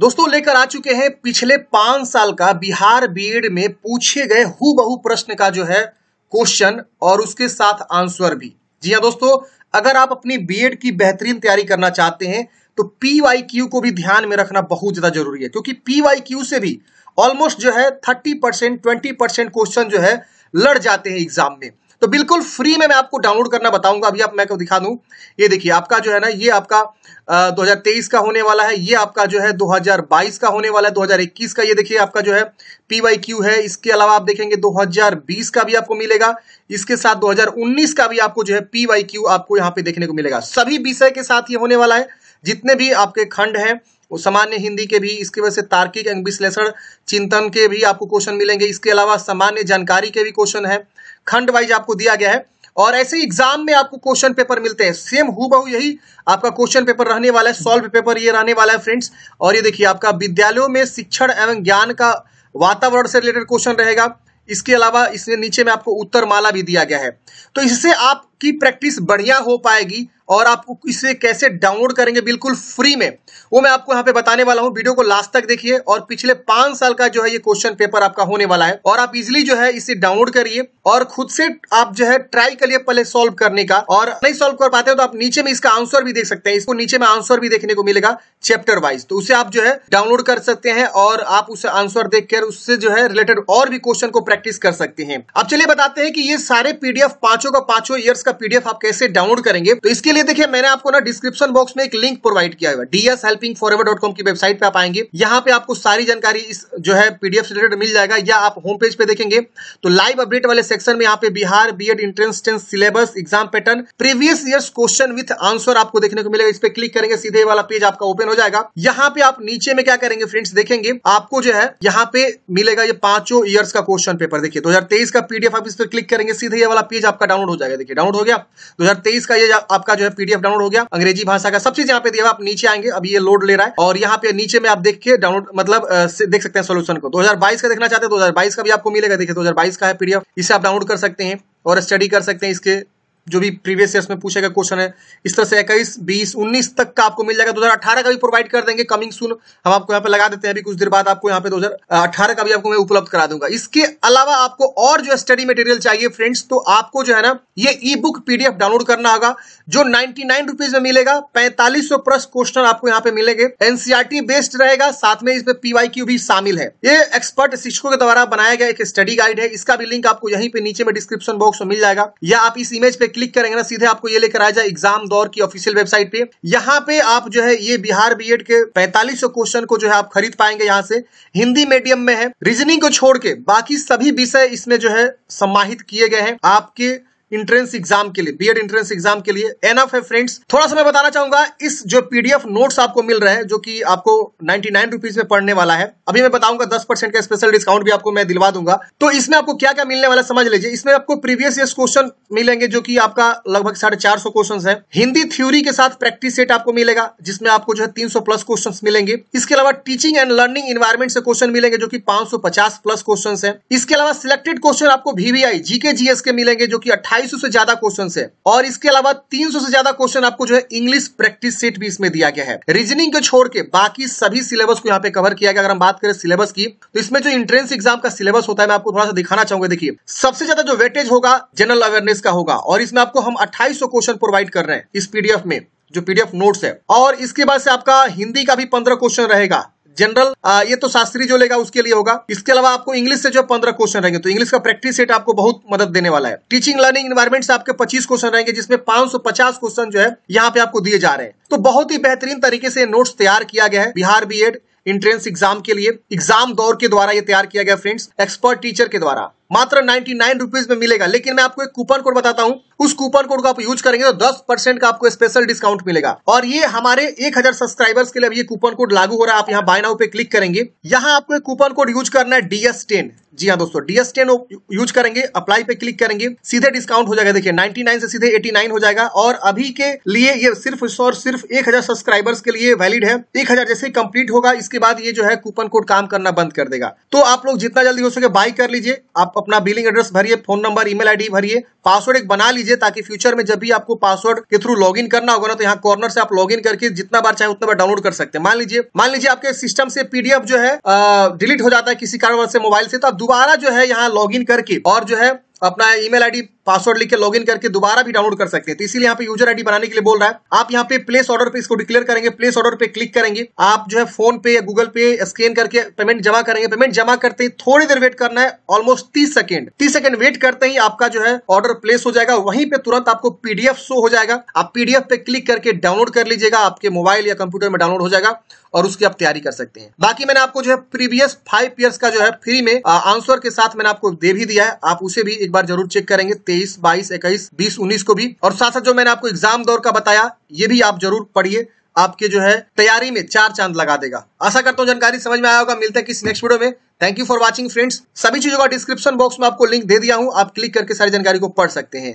दोस्तों लेकर आ चुके हैं पिछले पांच साल का बिहार बीएड में पूछे गए हु प्रश्न का जो है क्वेश्चन और उसके साथ आंसर भी जी हाँ दोस्तों अगर आप अपनी बीएड की बेहतरीन तैयारी करना चाहते हैं तो पीवाई क्यू को भी ध्यान में रखना बहुत ज्यादा जरूरी है क्योंकि पीवाई क्यू से भी ऑलमोस्ट जो है thirty percent twenty percent question जो है लड़ जाते हैं एग्जाम में तो बिल्कुल फ्री में मैं आपको डाउनलोड करना बताऊंगा अभी आप मैं को दिखा दूं ये देखिए आपका जो है ना ये आपका आ, 2023 का होने वाला है ये आपका जो है 2022 का होने वाला है 2021 का ये देखिए आपका जो है क्यू है इसके अलावा आप देखेंगे 2020 का भी आपको मिलेगा इसके साथ 2019 का भी आपको जो है क्यू आपको यहाँ पे देखने को मिलेगा सभी विषय के साथ ये होने वाला है जितने भी आपके खंड हैं वो सामान्य हिंदी के भी इसकी वजह से तार्किक एवं विश्लेषण चिंतन के भी आपको क्वेश्चन मिलेंगे इसके अलावा सामान्य जानकारी के भी क्वेश्चन है खंड वाइज आपको दिया गया है और ऐसे एग्जाम में आपको क्वेश्चन पेपर मिलते हैं सेम हु यही आपका क्वेश्चन पेपर रहने वाला है सॉल्व पेपर ये रहने वाला है फ्रेंड्स और ये देखिए आपका विद्यालयों में शिक्षण एवं ज्ञान का वातावरण से रिलेटेड क्वेश्चन रहेगा इसके अलावा इसमें नीचे में आपको उत्तर माला भी दिया गया है तो इससे आप आपकी प्रैक्टिस बढ़िया हो पाएगी और आप इसे कैसे डाउनलोड करेंगे बिल्कुल फ्री में वो मैं आपको यहाँ पे बताने वाला हूँ वीडियो को लास्ट तक देखिए और पिछले पांच साल का जो है ये क्वेश्चन पेपर आपका होने वाला है और आप इजिली जो है इसे डाउनलोड करिए और खुद से आप जो है ट्राई करिए पहले सॉल्व करने का और नहीं सॉल्व कर पाते हो तो आप नीचे में इसका आंसर भी देख सकते हैं इसको नीचे में आंसर भी देखने को मिलेगा चैप्टर वाइज तो उसे आप जो है डाउनलोड कर सकते हैं और आप उसे आंसर देखकर उससे जो है रिलेटेड और भी क्वेश्चन को प्रैक्टिस कर सकते हैं अब चलिए बताते हैं कि ये सारे पीडीएफ पांचों का पांचों ईयर्स इसका पीडीएफ आप कैसे डाउनलोड करेंगे तो इसके लिए देखिए मैंने आपको ना डिस्क्रिप्शन बॉक्स में एक लिंक प्रोवाइड किया हुआ D S helping forever की वेबसाइट पे आप आएंगे यहाँ पे आपको सारी जानकारी इस जो है पीडीएफ रिलेटेड मिल जाएगा या आप होम पेज पे देखेंगे तो लाइव अपडेट वाले सेक्शन में यहाँ पे Bihar B Ed entrance syllabus exam pattern previous year question with answer आपको देखने को मिलेगा इस पर क्लिक करेंगे सीधे वाला पेज आपका ओपन हो जाएगा यहाँ पे आप नीचे में क्या करेंगे फ्रेंड्स देखेंगे आपको जो है यहाँ पे मिलेगा ये पांचों ईयर्स का क्वेश्चन पेपर देखिए 2023 का पीडीएफ आप इस पर क्लिक करेंगे सीधे ये वाला पेज आपका डाउनलोड हो जाएगा देखिए डाउनलोड डाउनलोड हो गया 2023 का ये आपका जो है पीडीएफ डाउनलोड हो गया अंग्रेजी भाषा का सब चीज यहाँ पे दिया आप नीचे आएंगे अभी ये लोड ले रहा है और यहाँ पे नीचे में आप देख के डाउनलोड मतलब देख सकते हैं सोल्यूशन को दो का देखना चाहते हैं दो का भी आपको मिलेगा देखिए दो का है पीडीएफ इसे आप डाउनलोड कर सकते हैं और स्टडी कर सकते हैं इसके जो भी प्रीवियस ईयर में पूछेगा क्वेश्चन है इस तरह से इक्कीस बीस उन्नीस तक का आपको मिल जाएगा 2018 का भी प्रोवाइड कर देंगे कमिंग सुन हम आपको यहाँ पे लगा देते हैं अभी कुछ देर बाद आपको यहाँ पे दो का भी आपको मैं उपलब्ध करा दूंगा इसके अलावा आपको और जो स्टडी मटेरियल चाहिए फ्रेंड्स तो आपको जो है ना ये ई बुक पीडीएफ डाउनलोड करना होगा जो नाइनटी नाइन रुपीज में मिलेगा पैंतालीस सौ प्लस क्वेश्चन आपको यहाँ पे मिलेंगे एनसीआरटी बेस्ड e रहेगा साथ में इसमें क्यू भी शामिल है ये एक्सपर्ट शिक्षकों के द्वारा बनाया गया एक स्टडी गाइड है इसका भी लिंक आपको यहीं पे नीचे में डिस्क्रिप्शन बॉक्स में मिल जाएगा या आप इस इमेज पे क्लिक करेंगे ना सीधे आपको ये लेकर आ जाए एग्जाम दौर की ऑफिशियल वेबसाइट पे यहाँ पे आप जो है ये बिहार बीएड के 4500 क्वेश्चन को जो है आप खरीद पाएंगे यहाँ से हिंदी मीडियम में है रीजनिंग को छोड़ के बाकी सभी विषय इसमें जो है समाहित किए गए हैं आपके इंट्रेंस एग्जाम के लिए बीएड एंट्रेंस एग्जाम के लिए एनफ है फ्रेंड्स थोड़ा सा मैं बताना चाहूंगा इस जो पीडीएफ नोट्स आपको मिल रहे हैं जो कि आपको नाइनटी नाइन रुपीज में पढ़ने वाला है अभी मैं बताऊंगा दस परसेंट का स्पेशल डिस्काउंट भी आपको मैं दिलवा दूंगा तो इसमें आपको क्या क्या मिलने वाला समझ लीजिए इसमें आपको प्रीवियस ईयर क्वेश्चन मिलेंगे जो की आपका लगभग साढ़े चार सौ क्वेश्चन है हिंदी थ्योरी के साथ प्रैक्टिस सेट आपको मिलेगा जिसमें आपको जो है तीन सौ प्लस क्वेश्चन मिलेंगे इसके अलावा टीचिंग एंड लर्निंग इन्वायरमेंट से क्वेश्चन मिलेंगे जो की पांच सौ पचास प्लस क्वेश्चन है इसके अलावा सिलेक्टेड क्वेश्चन आपको वीवीआई जीके जीएस के मिलेंगे जो की अट्ठाईस ढाई से ज्यादा क्वेश्चन है और इसके अलावा 300 से ज्यादा क्वेश्चन आपको जो है इंग्लिश प्रैक्टिस सेट भी इसमें दिया गया है रीजनिंग को छोड़ के बाकी सभी सिलेबस को यहाँ पे कवर किया गया अगर हम बात करें सिलेबस की तो इसमें जो इंट्रेंस एग्जाम का सिलेबस होता है मैं आपको थोड़ा सा दिखाना चाहूंगा देखिए सबसे ज्यादा जो वेटेज होगा जनरल अवेयरनेस का होगा और इसमें आपको हम अट्ठाईस क्वेश्चन प्रोवाइड कर रहे हैं इस पीडीएफ में जो पीडीएफ नोट्स है और इसके बाद से आपका हिंदी का भी पंद्रह क्वेश्चन रहेगा जनरल ये तो शास्त्री जो लेगा उसके लिए होगा इसके अलावा आपको इंग्लिश से जो पंद्रह क्वेश्चन रहेंगे तो इंग्लिश का प्रैक्टिस सेट आपको बहुत मदद देने वाला है टीचिंग लर्निंग इन्वायरमेंट से आपके पच्चीस क्वेश्चन रहेंगे जिसमें पांच क्वेश्चन जो है यहाँ पे आपको दिए जा रहे हैं तो बहुत ही बेहतरीन तरीके से नोट्स तैयार किया गया है Bihar B Ed entrance exam के लिए एग्जाम दौर के द्वारा ये तैयार किया गया फ्रेंड्स एक्सपर्ट टीचर के द्वारा मात्र 99 रुपीस में मिलेगा लेकिन मैं आपको एक कूपन कोड बताता हूँ उस कूपन कोड को आप यूज करेंगे तो 10 परसेंट का आपको स्पेशल डिस्काउंट मिलेगा और ये हमारे 1000 सब्सक्राइबर्स के लिए ये कूपन कोड लागू हो रहा है आप यहाँ बायनाउ पे क्लिक करेंगे यहाँ आपको कूपन कोड यूज करना है डीएस टेन जी हाँ दोस्तों डीएस टेन यूज करेंगे अप्लाई पे क्लिक करेंगे सीधे डिस्काउंट हो जाएगा देखिए 99 से सीधे 89 हो जाएगा और अभी के लिए ये सिर्फ और सिर्फ 1000 सब्सक्राइबर्स के लिए वैलिड है 1000 जैसे ही कंप्लीट होगा इसके बाद ये जो है कूपन कोड काम करना बंद कर देगा तो आप लोग जितना जल्दी हो सके बाई कर लीजिए आप अपना बिलिंग एड्रेस भरिए फोन नंबर ईमेल आईडी भरिए पासवर्ड एक बना लीजिए ताकि फ्यूचर में जब भी आपको पासवर्ड के थ्रू लॉग करना होगा ना तो यहाँ कॉर्नर से आप लॉग करके जितना बार चाहे उतना बार डाउनलोड कर सकते हैं मान लीजिए मान लीजिए आपके सिस्टम से पीडीएफ जो है डिलीट हो जाता है किसी कारण से मोबाइल से तो आप दोबारा जो है यहाँ लॉग करके और जो है अपना ईमेल आईडी पासवर्ड लिख के लॉग करके दोबारा भी डाउनलोड कर सकते हैं तो इसीलिए यहाँ पे यूजर आईडी बनाने के लिए बोल रहा है आप यहाँ पे प्लेस ऑर्डर पे इसको डिक्लेयर करेंगे प्लेस ऑर्डर पे क्लिक करेंगे आप जो है फोन पे या गूगल पे स्कैन करके पेमेंट जमा करेंगे पेमेंट जमा करते ही थोड़ी देर वेट करना है ऑलमोस्ट तीस सेकेंड तीस सेकंड वेट करते ही आपका जो है ऑर्डर प्लेस हो जाएगा वहीं पे तुरंत आपको पीडीएफ शो हो जाएगा आप पीडीएफ पे क्लिक करके डाउनलोड कर लीजिएगा आपके मोबाइल या कंप्यूटर में डाउनलोड हो जाएगा और उसकी आप तैयारी कर सकते हैं बाकी मैंने आपको जो है प्रीवियस फाइव ईयर्स का जो है फ्री में आंसर के साथ मैंने आपको दे भी दिया है आप उसे भी एक बार जरूर चेक करेंगे तेईस बाईस इक्कीस बीस उन्नीस को भी और साथ साथ जो मैंने आपको एग्जाम दौर का बताया ये भी आप जरूर पढ़िए आपके जो है तैयारी में चार चांद लगा देगा आशा करता हूँ जानकारी समझ में आया होगा मिलते हैं किसी नेक्स्ट वीडियो में thank you for watching friends सभी चीजों का डिस्क्रिप्शन बॉक्स में आपको लिंक दे दिया हूँ आप क्लिक करके सारी जानकारी को पढ़ सकते हैं